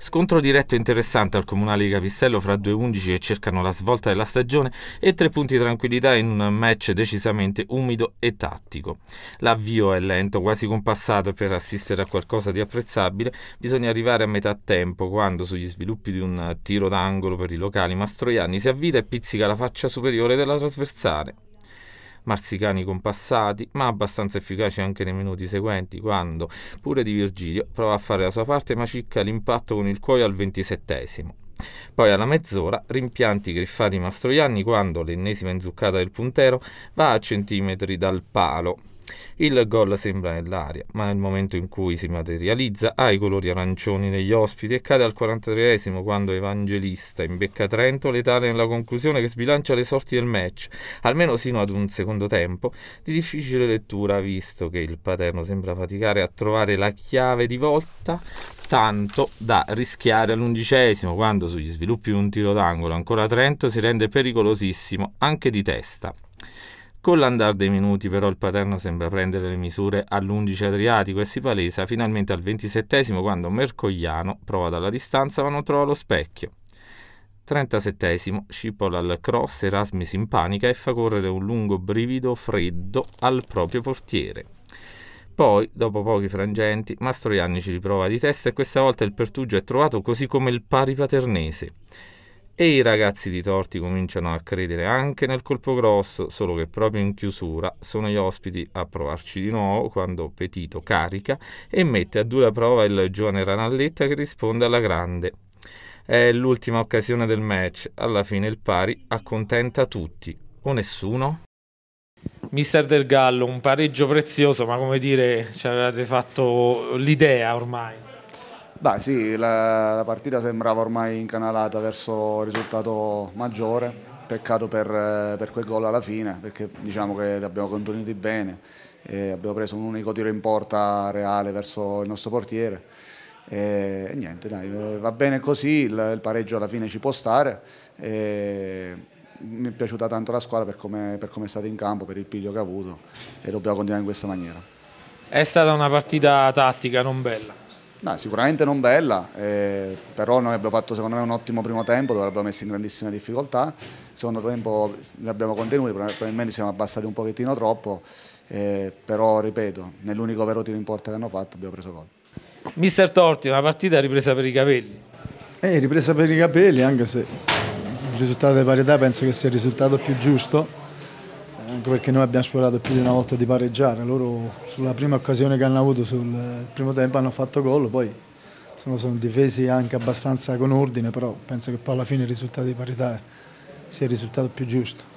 Scontro diretto interessante al comunale di Capistello fra due undici che cercano la svolta della stagione e tre punti di tranquillità in un match decisamente umido e tattico. L'avvio è lento, quasi compassato e per assistere a qualcosa di apprezzabile bisogna arrivare a metà tempo quando sugli sviluppi di un tiro d'angolo per i locali Mastroianni si avvita e pizzica la faccia superiore della trasversale marsicani compassati, ma abbastanza efficaci anche nei minuti seguenti, quando, pure di Virgilio, prova a fare la sua parte ma cicca l'impatto con il cuoio al ventisettesimo. Poi alla mezz'ora rimpianti griffati Mastroianni quando, l'ennesima inzuccata del puntero, va a centimetri dal palo. Il gol sembra nell'aria, ma nel momento in cui si materializza ha i colori arancioni negli ospiti e cade al 43esimo quando Evangelista imbecca Trento letale nella conclusione che sbilancia le sorti del match, almeno sino ad un secondo tempo di difficile lettura visto che il Paterno sembra faticare a trovare la chiave di volta tanto da rischiare all'undicesimo quando sugli sviluppi di un tiro d'angolo ancora Trento si rende pericolosissimo anche di testa. Con l'andar dei minuti però il Paterno sembra prendere le misure all'undice Adriatico e si palesa finalmente al ventisettesimo quando Mercogliano prova dalla distanza ma non trova lo specchio. 37 scipola al cross, Erasmus in panica e fa correre un lungo brivido freddo al proprio portiere. Poi, dopo pochi frangenti, Mastroianni ci riprova di testa e questa volta il Pertugio è trovato così come il pari paternese. E i ragazzi di Torti cominciano a credere anche nel colpo grosso, solo che proprio in chiusura sono gli ospiti a provarci di nuovo quando Petito carica e mette a dura prova il giovane Ranalletta che risponde alla grande. È l'ultima occasione del match, alla fine il pari accontenta tutti o nessuno. Mister Del Gallo, un pareggio prezioso, ma come dire, ci avevate fatto l'idea ormai. Beh sì, la, la, partita sembrava ormai incanalata verso il risultato maggiore, peccato per, per quel gol alla fine perché diciamo che li abbiamo contenuti bene, abbiamo preso un unico tiro in porta reale verso il nostro portiere e, niente, dai, va bene così, il, il, pareggio alla fine ci può stare. E, mi è piaciuta tanto la squadra per come, è stata in campo, per il piglio che ha avuto e dobbiamo continuare in questa maniera. È stata una partita tattica non bella. No, sicuramente non bella, eh, però noi abbiamo fatto secondo me un ottimo primo tempo dove l'abbiamo messo in grandissime difficoltà, secondo tempo li abbiamo contenuti, probabilmente siamo abbassati un pochettino troppo, eh, però ripeto, nell'unico vero tiro in porta che hanno fatto abbiamo preso gol. Mister Torti, una partita ripresa per i capelli? Eh, ripresa per i capelli anche se il risultato di parità penso che sia il risultato più giusto anche perché noi abbiamo sforato più di una volta di pareggiare, loro sulla prima occasione che hanno avuto sul primo tempo hanno fatto gol, poi sono, sono difesi anche abbastanza con ordine, però penso che poi alla fine il risultato di parità sia il risultato più giusto.